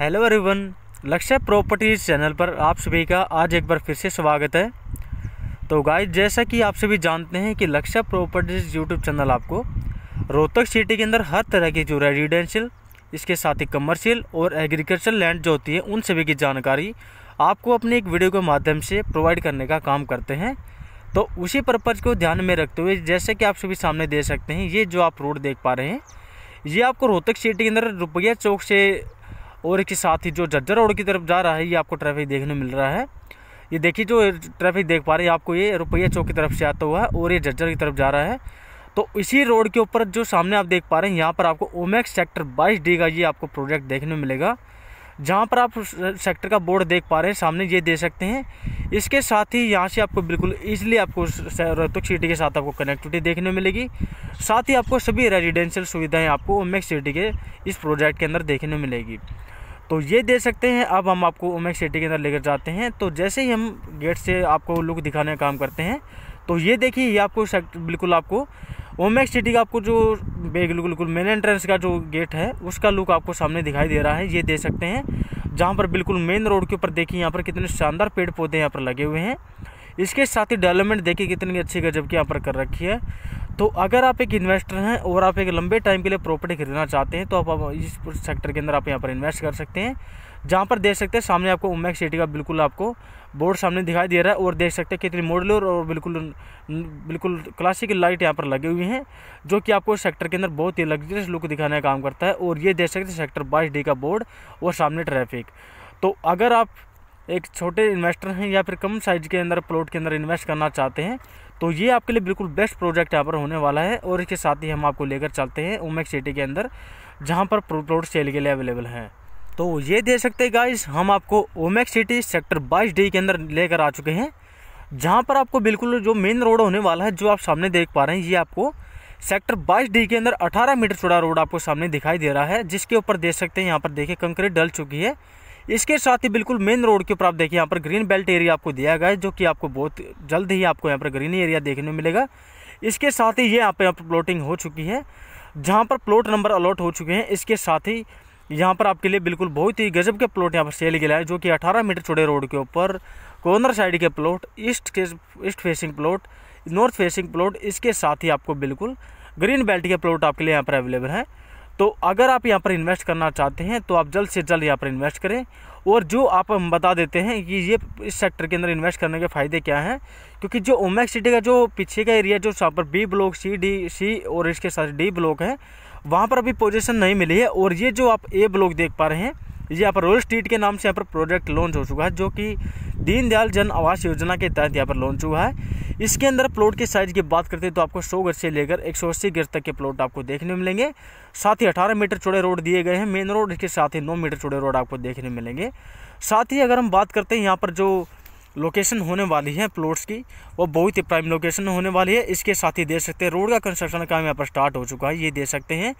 hello everyone Lakshya properties channel पर आप सभी का आज एक बार फिर से स्वागत है तो गाइस जैसा कि आप सभी जानते हैं कि लक्ष्य प्रॉपर्टीज़ यूट्यूब चैनल आपको रोहतक सिटी के अंदर हर तरह की जो रेजिडेंशियल इसके साथ ही कमर्शियल और एग्रीकल्चर लैंड जो होती है उन सभी की जानकारी आपको अपने एक वीडियो के माध्यम से प्रोवाइड करने का काम करते हैं तो उसी पर्पज़ को ध्यान में रखते हुए जैसे कि आप सभी सामने दे सकते हैं ये जो आप रोड देख पा रहे हैं ये आपको रोहतक सिटी के अंदर रुपया चौक से और इसके साथ ही जो जज्जर रोड की तरफ जा रहा है ये आपको ट्रैफिक देखने मिल रहा है ये देखिए जो ट्रैफिक देख पा रहे हैं आपको ये रुपया चौक की तरफ से आता हुआ है और ये जज्जर की तरफ जा रहा है तो इसी रोड के ऊपर जो सामने आप देख पा रहे हैं यहाँ पर आपको ओमैक्स सेक्टर बाईस डी का ये आपको प्रोजेक्ट देखने मिलेगा जहाँ पर आप सेक्टर का बोर्ड देख पा रहे हैं सामने ये दे सकते हैं इसके साथ ही यहाँ से आपको बिल्कुल ईजिली आपको रोहतक सिटी के साथ आपको कनेक्टिविटी देखने मिलेगी साथ ही आपको सभी रेजिडेंशियल सुविधाएं आपको ओमेक्स सिटी के इस प्रोजेक्ट के अंदर देखने मिलेगी तो ये दे सकते हैं अब हम आपको ओमेक्स सिटी के अंदर लेकर जाते हैं तो जैसे ही हम गेट से आपको लुक दिखाने का काम करते हैं तो ये देखिए ये आपको बिल्कुल आपको ओमेक सिटी का आपको जो बिल्कुल मेन एंट्रेंस का जो गेट है उसका लुक आपको सामने दिखाई दे रहा है ये दे सकते हैं जहाँ पर बिल्कुल मेन रोड के ऊपर देखिए यहाँ पर कितने शानदार पेड़ पौधे यहाँ पर लगे हुए हैं इसके साथ ही डेवलपमेंट देखिए कितनी अच्छी गजब की यहाँ पर कर रखी है तो अगर आप एक इन्वेस्टर हैं और आप एक लंबे टाइम के लिए प्रॉपर्टी खरीदना चाहते हैं तो आप इस सेक्टर के अंदर आप यहाँ पर इन्वेस्ट कर सकते हैं जहाँ पर देख सकते हैं सामने आपको उमैक्स सिटी का बिल्कुल आपको बोर्ड सामने दिखाई दे रहा है और देख सकते हैं कितनी मॉडलर और बिल्कुल बिल्कुल क्लासिक लाइट यहाँ पर लगे हुई हैं जो कि आपको सेक्टर के अंदर बहुत ही लग्जरियस लुक दिखाने का काम करता है और ये देख सकते हैं सेक्टर बाईस डी का बोर्ड और सामने ट्रैफिक तो अगर आप एक छोटे इन्वेस्टर हैं या फिर कम साइज़ के अंदर प्लॉट के अंदर इन्वेस्ट करना चाहते हैं तो ये आपके लिए बिल्कुल बेस्ट प्रोजेक्ट यहाँ पर होने वाला है और इसके साथ ही हम आपको लेकर चलते हैं उमेक सिटी के अंदर जहाँ पर प्लॉट सेल के लिए अवेलेबल हैं तो ये दे सकते हैं गाइज हम आपको ओमेक सिटी सेक्टर बाईस डी के अंदर लेकर आ चुके हैं जहाँ पर आपको बिल्कुल जो मेन रोड होने वाला है जो आप सामने देख पा रहे हैं ये आपको सेक्टर 22 डी के अंदर 18 मीटर चौड़ा रोड आपको सामने दिखाई दे रहा है जिसके ऊपर देख सकते हैं यहाँ पर देखिए कंक्रीट डल चुकी है इसके साथ ही बिल्कुल मेन रोड के ऊपर आप देखिए यहाँ पर ग्रीन बेल्ट एरिया आपको दिया गया है जो कि आपको बहुत जल्द ही आपको यहाँ पर ग्रीन एरिया देखने मिलेगा इसके साथ ही ये यहाँ पर यहाँ पर प्लॉटिंग हो चुकी है जहाँ पर प्लॉट नंबर अलॉट हो चुके हैं इसके साथ ही यहाँ पर आपके लिए बिल्कुल बहुत ही गजब के प्लॉट यहाँ पर सेल किया है जो कि अठारह मीटर चौड़े रोड के ऊपर कॉर्नर साइड के प्लॉट ईस्ट के east facing plot north facing plot इसके साथ ही आपको बिल्कुल ग्रीन बेल्ट के प्लॉट आपके लिए यहाँ पर अवेलेबल है तो अगर आप यहाँ पर इन्वेस्ट करना चाहते हैं तो आप जल्द से जल्द यहाँ पर इन्वेस्ट करें और जो आप हम बता देते हैं कि ये इस सेक्टर के अंदर इन्वेस्ट करने के फ़ायदे क्या हैं क्योंकि जो ओमैक्स सिटी का जो पीछे का एरिया जो यहाँ पर B block C D C और इसके साथ डी ब्लॉक है वहाँ पर अभी पोजीशन नहीं मिली है और ये जो आप ए ब्लॉक देख पा रहे हैं यहाँ पर रोयल स्ट्रीट के नाम से यहाँ पर प्रोजेक्ट लॉन्च हो चुका है जो कि दीनदयाल जन आवास योजना के तहत यहाँ पर लॉन्च हुआ है इसके अंदर प्लॉट के साइज़ की बात करते हैं तो आपको सौ गज से लेकर एक सौ अस्सी गज तक के प्लॉट आपको देखने मिलेंगे साथ ही अठारह मीटर चौड़े रोड दिए गए हैं मेन रोड के साथ ही नौ मीटर चौड़े रोड आपको देखने मिलेंगे साथ ही अगर हम बात करते हैं यहाँ पर जो लोकेशन होने वाली है प्लॉट्स की वो बहुत ही प्राइम लोकेशन होने वाली है इसके साथ ही देख सकते हैं रोड का कंस्ट्रक्शन काम यहाँ पर स्टार्ट हो चुका है ये देख सकते हैं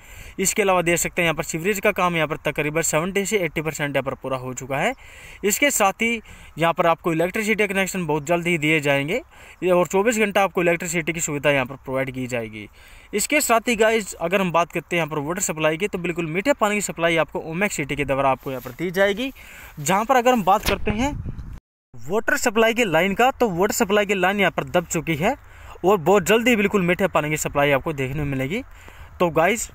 इसके अलावा देख सकते हैं यहाँ पर सीवरेज का काम यहाँ पर तकरीबन सेवेंटी से एट्टी परसेंट यहाँ पर पूरा हो चुका है इसके साथ ही यहाँ पर आपको इलेक्ट्रिसिटी कनेक्शन बहुत जल्द ही दिए जाएंगे और चौबीस घंटा आपको इलेक्ट्रिसिटी की सुविधा यहाँ पर प्रोवाइड की जाएगी इसके साथ ही गाइज अगर हम बात करते हैं यहाँ पर वाटर सप्लाई की तो बिल्कुल मीठे पानी की सप्लाई आपको ओमेक सिटी के द्वारा आपको यहाँ पर दी जाएगी जहाँ पर अगर हम बात करते हैं वाटर सप्लाई की लाइन का तो वाटर सप्लाई की लाइन यहाँ पर दब चुकी है और बहुत जल्दी बिल्कुल मीठे पानी की सप्लाई आपको देखने में मिलेगी तो गाइस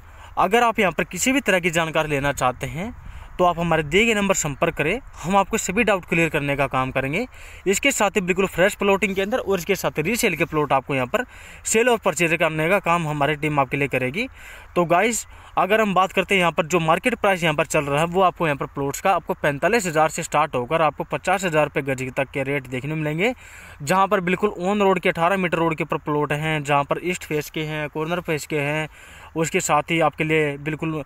अगर आप यहाँ पर किसी भी तरह की जानकारी लेना चाहते हैं तो आप हमारे दिए गए नंबर संपर्क करें हम आपको सभी डाउट क्लियर करने का काम करेंगे इसके साथ ही बिल्कुल फ्रेश प्लॉटिंग के अंदर और इसके साथ रीसेल के प्लॉट आपको यहाँ पर सेल और परचेज करने का काम हमारी टीम आपके लिए करेगी तो गाइस अगर हम बात करते हैं यहाँ पर जो मार्केट प्राइस यहाँ पर चल रहा है वो आपको यहाँ पर प्लॉट्स का आपको पैंतालीस हज़ार से स्टार्ट होकर आपको पचास हज़ार रुपये गज तक के रेट देखने मिलेंगे जहाँ पर बिल्कुल ऑन रोड के अठारह मीटर रोड के ऊपर प्लॉट हैं जहाँ पर ईस्ट फेस के हैं कॉर्नर फेस के हैं उसके साथ ही आपके लिए बिल्कुल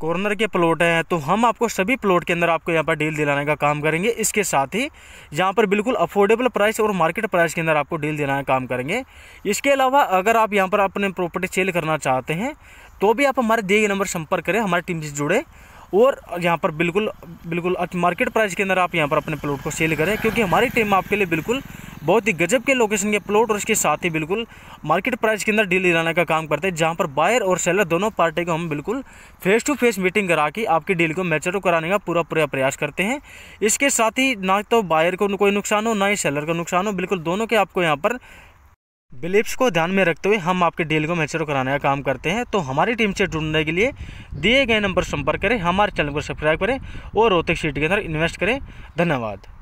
कॉर्नर के प्लॉट हैं तो हम आपको सभी प्लॉट के अंदर आपको यहाँ पर डील दिलाने का काम करेंगे इसके साथ ही यहाँ पर बिल्कुल अफोर्डेबल प्राइस और मार्केट प्राइस के अंदर आपको डील दिलाने का काम करेंगे इसके अलावा अगर आप यहाँ पर अपने प्रॉपर्टी सेल करना चाहते हैं तो भी आप हमारे दिए गए नंबर संपर्क करें हमारी टीम से जुड़े और यहाँ पर बिल्कुल बिल्कुल मार्केट प्राइस के अंदर आप यहाँ पर अपने प्लॉट को सेल करें क्योंकि हमारी टीम आपके लिए बिल्कुल बहुत ही गजब के लोकेशन के प्लॉट और इसके साथ ही बिल्कुल मार्केट प्राइस के अंदर डील दिलाने का काम करते हैं जहाँ पर बायर और सेलर दोनों पार्टी को हम बिल्कुल फेस टू फेस मीटिंग करा के आपकी डील को मैचर तो कराने का पूरा पूरा प्रयास करते हैं इसके साथ ही ना तो बायर को कोई नुकसान हो ना ही सेलर को नुकसान हो बिल्कुल दोनों के आपको यहाँ पर बिलीप्स को ध्यान में रखते हुए हम आपके डील को मैचर कराने का काम करते हैं तो हमारी टीम से जुड़ने के लिए दिए गए नंबर संपर्क करें हमारे चैनल को सब्सक्राइब करें और रोहतक सीट के अंदर इन्वेस्ट करें धन्यवाद